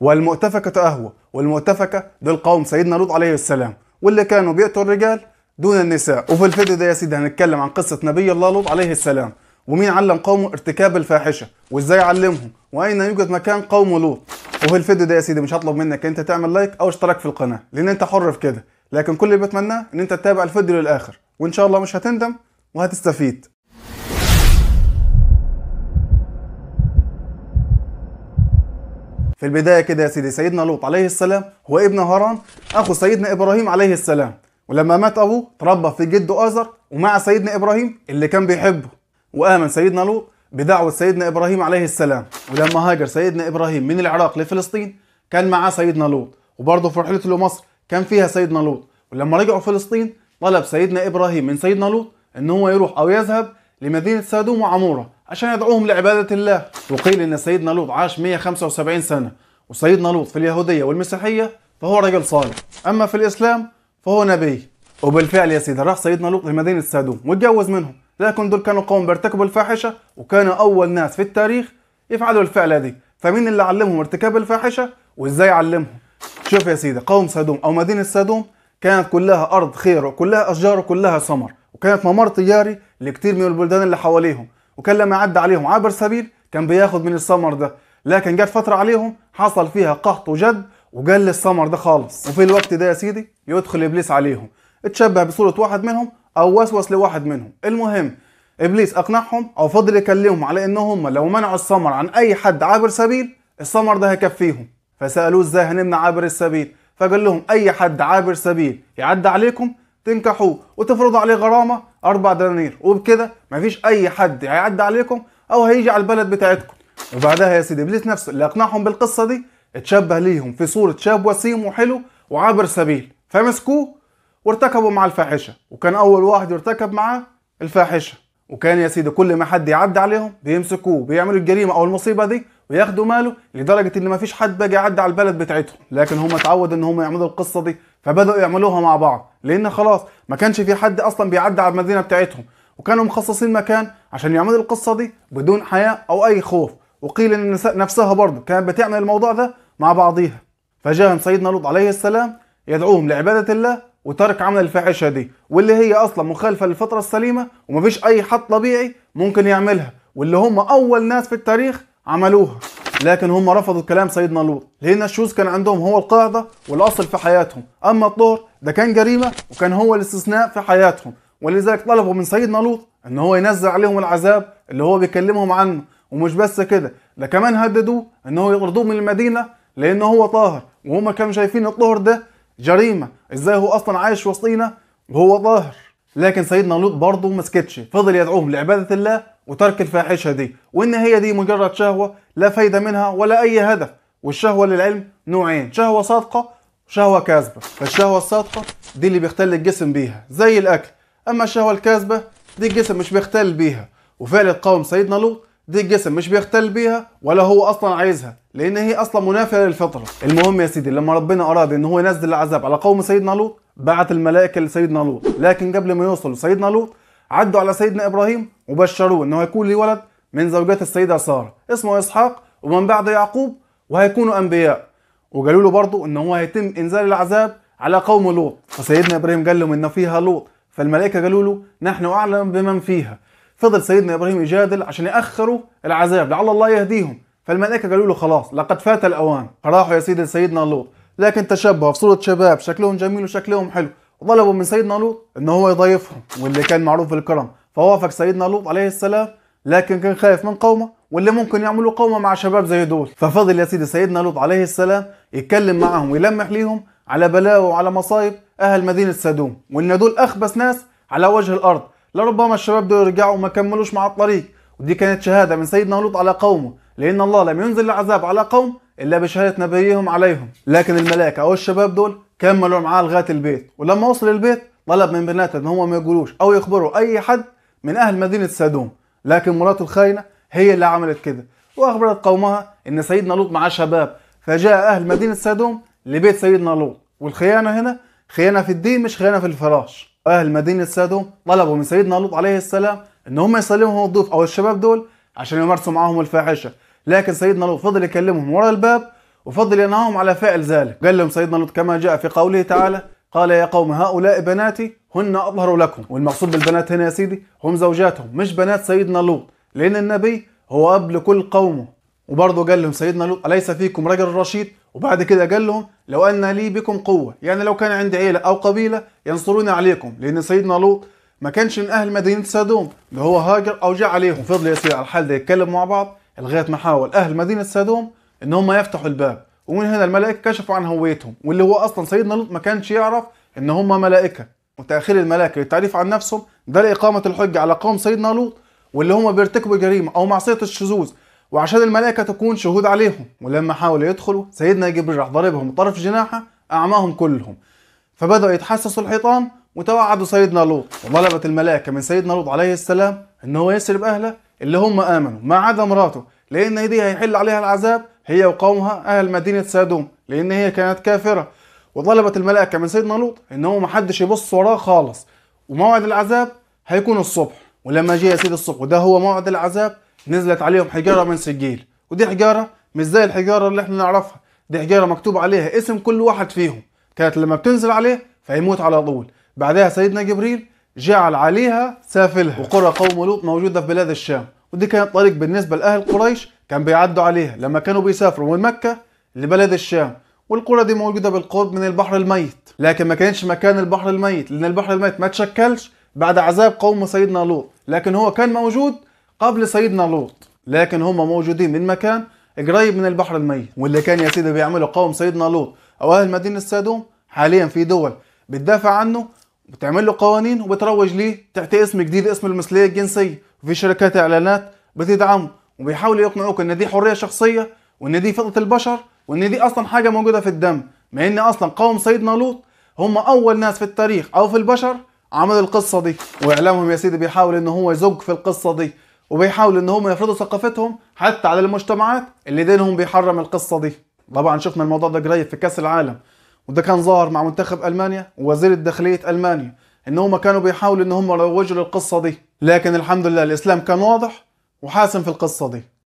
والمؤتفكة أهوى والمؤتفكة دول قوم سيدنا لوط عليه السلام واللي كانوا بيقتلوا الرجال دون النساء وفي الفيديو ده يا سيدي هنتكلم عن قصة نبي الله لوط عليه السلام ومين علم قومه ارتكاب الفاحشة وازاي علمهم واين يوجد مكان قوم لوط وفي الفيديو ده يا سيدي مش هطلب منك انت تعمل لايك او اشتراك في القناة لان انت حر في كده لكن كل اللي بتمناه ان انت تتابع الفيديو للاخر وان شاء الله مش هتندم وهتستفيد في البدايه كده يا سيدي سيدنا لوط عليه السلام هو ابن هاران اخو سيدنا ابراهيم عليه السلام ولما مات ابوه تربى في جده ازر ومع سيدنا ابراهيم اللي كان بيحبه وامن سيدنا لوط بدعوه سيدنا ابراهيم عليه السلام ولما هاجر سيدنا ابراهيم من العراق لفلسطين كان معاه سيدنا لوط وبرضه في رحلته لمصر كان فيها سيدنا لوط ولما رجعوا فلسطين طلب سيدنا ابراهيم من سيدنا لوط ان هو يروح او يذهب لمدينه سادوم وعموره عشان يدعوهم لعبادة الله وقيل أن سيدنا لوط عاش 175 سنة وسيدنا لوط في اليهودية والمسيحية فهو رجل صالح أما في الإسلام فهو نبي وبالفعل يا سيدي راح سيدنا لوط لمدينة سادوم واتجوز منهم لكن دول كانوا قوم بيرتكبوا الفاحشة وكانوا أول ناس في التاريخ يفعلوا الفعلة دي فمين اللي علمهم ارتكاب الفاحشة وإزاي علمهم شوف يا سيدي قوم سادوم أو مدينة سادوم كانت كلها أرض خير وكلها أشجار وكلها سمر وكانت ممر تجاري لكتير من البلدان اللي حواليهم وكان لما عدى عليهم عابر سبيل كان بياخد من السمر ده لكن جت فتره عليهم حصل فيها قحط وجد وجل السمر ده خالص وفي الوقت ده يا سيدي يدخل ابليس عليهم اتشبه بصوره واحد منهم او وسوس لواحد منهم المهم ابليس اقنعهم او فضل يكلمهم على ان هم لو منعوا السمر عن اي حد عابر سبيل السمر ده هيكفيهم فسالوه ازاي هنمنع عابر السبيل فقال لهم اي حد عابر سبيل يعدي عليكم تنكحوه وتفرضوا عليه غرامه اربع دنانير وبكده مفيش اي حد هيعدي عليكم او هيجي على البلد بتاعتكم وبعدها يا سيدي ابليس نفسه اللي اقنعهم بالقصه دي اتشبه ليهم في صوره شاب وسيم وحلو وعابر سبيل فمسكوه وارتكبوا مع الفاحشه وكان اول واحد يرتكب معاه الفاحشه وكان يا سيدي كل ما حد يعدي عليهم بيمسكوه بيعملوا الجريمه او المصيبه دي وياخدوا ماله لدرجه ان مفيش حد باجي يعدي على البلد بتاعتهم لكن هم اتعودوا ان هم يعملوا القصه دي فبداوا يعملوها مع بعض لان خلاص ما كانش في حد اصلا بيعدي على المدينه بتاعتهم وكانوا مخصصين مكان عشان يعملوا القصه دي بدون حياء او اي خوف وقيل ان النساء نفسها برضه كانت بتعمل الموضوع ده مع بعضيها فجاءهم سيدنا لوط عليه السلام يدعوهم لعباده الله وترك عمل الفاحشه دي واللي هي اصلا مخالفه للفطره السليمه ومفيش اي حد طبيعي ممكن يعملها واللي هم اول ناس في التاريخ عملوها لكن هم رفضوا كلام سيدنا لوط لان الشوز كان عندهم هو القاعده والاصل في حياتهم اما الطهر ده كان جريمه وكان هو الاستثناء في حياتهم ولذلك طلبوا من سيدنا لوط ان هو ينزل عليهم العذاب اللي هو بيكلمهم عنه ومش بس كده ده كمان هددوه ان هو يطردوه من المدينه لان هو طاهر وهما كانوا شايفين الطهر ده جريمه ازاي هو اصلا عايش وسطينا وهو طاهر لكن سيدنا لوط برضه ما سكتش فضل يدعوهم لعباده الله وترك الفاحشة دي وإن هي دي مجرد شهوة لا فايدة منها ولا أي هدف والشهوة للعلم نوعين شهوة صادقة وشهوة كاذبة فالشهوة الصادقة دي اللي بيختل الجسم بيها زي الأكل أما الشهوة الكاذبة دي الجسم مش بيختل بيها وفعل قوم سيدنا لوط دي الجسم مش بيختل بيها ولا هو اصلا عايزها لان هي اصلا منافيه للفطره المهم يا سيدي لما ربنا اراد ان هو ينزل العذاب على قوم سيدنا لوط بعت الملائكه لسيدنا لوط لكن قبل ما يوصلوا سيدنا لوط عدوا على سيدنا ابراهيم وبشروه انه هيكون لي ولد من زوجات السيدة سارة اسمه اسحاق ومن بعد يعقوب وهيكونوا انبياء وقالوا له برضه ان هو هيتم انزال العذاب على قوم لوط فسيدنا ابراهيم قال لهم ان فيها لوط فالملائكه قالوا له نحن اعلم بمن فيها فضل سيدنا ابراهيم يجادل عشان ياخروا العذاب لعل الله يهديهم فالملائكه قالوا له خلاص لقد فات الاوان راحوا يا سيدي لسيدنا لوط لكن تشبهوا في صوره شباب شكلهم جميل وشكلهم حلو وطلبوا من سيدنا لوط ان هو يضيفهم واللي كان معروف بالكرم فوافق سيدنا لوط عليه السلام لكن كان خايف من قومه واللي ممكن يعملوا قومه مع شباب زي دول ففضل يا سيدي سيدنا لوط عليه السلام يتكلم معهم ويلمح ليهم على بلاوي وعلى مصايب اهل مدينه سدوم وان دول اخبث ناس على وجه الارض لربما الشباب دول رجعوا وما كملوش مع الطريق ودي كانت شهاده من سيدنا لوط على قومه لان الله لم ينزل العذاب على قوم الا بشهاده نبيهم عليهم لكن الملائكه او الشباب دول كملوا معاه لغايه البيت ولما وصل البيت طلب من بناته ان هم ما يقولوش او يخبروا اي حد من أهل مدينة سدوم لكن مراته الخاينة هي اللي عملت كده وأخبرت قومها إن سيدنا لوط معاه شباب فجاء أهل مدينة سدوم لبيت سيدنا لوط والخيانة هنا خيانة في الدين مش خيانة في الفراش أهل مدينة سدوم طلبوا من سيدنا لوط عليه السلام إن هم يسلمهم الضيف أو الشباب دول عشان يمارسوا معاهم الفاحشة لكن سيدنا لوط فضل يكلمهم ورا الباب وفضل ينهاهم على فعل ذلك قال لهم سيدنا لوط كما جاء في قوله تعالى قال يا قوم هؤلاء بناتي هن أظهر لكم والمقصود بالبنات هنا يا سيدي هم زوجاتهم مش بنات سيدنا لوط لأن النبي هو أب لكل قومه وبرضه قال لهم سيدنا لوط أليس فيكم رجل رشيد وبعد كده قال لهم لو أن لي بكم قوة يعني لو كان عندي عيلة أو قبيلة ينصروني عليكم لأن سيدنا لوط ما كانش من أهل مدينة سدوم اللي هو هاجر أو جاء عليهم فضل سيدي على الحال ده يتكلم مع بعض لغاية ما حاول أهل مدينة سدوم إن هم يفتحوا الباب ومن هنا الملائكه كشفوا عن هويتهم واللي هو اصلا سيدنا لوط ما كانش يعرف ان هم ملائكه وتاخير الملائكه للتعريف عن نفسهم ده لاقامه الحجه على قوم سيدنا لوط واللي هم بيرتكبوا جريمه او معصيه الشذوذ وعشان الملائكه تكون شهود عليهم ولما حاولوا يدخلوا سيدنا جبريل راح ضاربهم طرف جناحه اعماهم كلهم فبداوا يتحسسوا الحيطان وتوعدوا سيدنا لوط وطلبت الملائكه من سيدنا لوط عليه السلام ان هو يسلب اهله اللي هم امنوا ما عدا مراته لان دي هيحل عليها العذاب هي وقومها أهل مدينة سادوم لأن هي كانت كافرة وطلبت الملائكة من سيدنا لوط إن هو ما حدش يبص وراه خالص وموعد العذاب هيكون الصبح ولما جه يا سيدي الصبح وده هو موعد العذاب نزلت عليهم حجارة من سجيل ودي حجارة مش زي الحجارة اللي احنا نعرفها دي حجارة مكتوب عليها اسم كل واحد فيهم كانت لما بتنزل عليه فيموت على طول بعدها سيدنا جبريل جعل عليها سافلها وقرى قوم لوط موجودة في بلاد الشام ودي كانت طريق بالنسبة لأهل قريش كان بيعدوا عليها لما كانوا بيسافروا من مكة لبلد الشام والقرى دي موجودة بالقرب من البحر الميت لكن ما كانش مكان البحر الميت لأن البحر الميت ما تشكلش بعد عذاب قوم سيدنا لوط لكن هو كان موجود قبل سيدنا لوط لكن هم موجودين من مكان قريب من البحر الميت واللي كان يا سيدي بيعمله قوم سيدنا لوط أو أهل مدينة سادوم حاليا في دول بتدافع عنه وبتعمل له قوانين وبتروج ليه تحت اسم جديد اسم المثلية الجنسية وفي شركات إعلانات بتدعمه وبيحاولوا يقنعوك ان دي حريه شخصيه وان دي فطره البشر وان دي اصلا حاجه موجوده في الدم مع ان اصلا قوم سيدنا لوط هم اول ناس في التاريخ او في البشر عملوا القصه دي واعلامهم يا سيدي بيحاول ان هو يزق في القصه دي وبيحاولوا ان هم يفرضوا ثقافتهم حتى على المجتمعات اللي دينهم بيحرم القصه دي طبعا شفنا الموضوع ده قريب في كاس العالم وده كان ظاهر مع منتخب المانيا ووزير الداخليه المانيا ان هم كانوا بيحاولوا ان هم يروجوا للقصه دي لكن الحمد لله الاسلام كان واضح وحاسم في القصة دي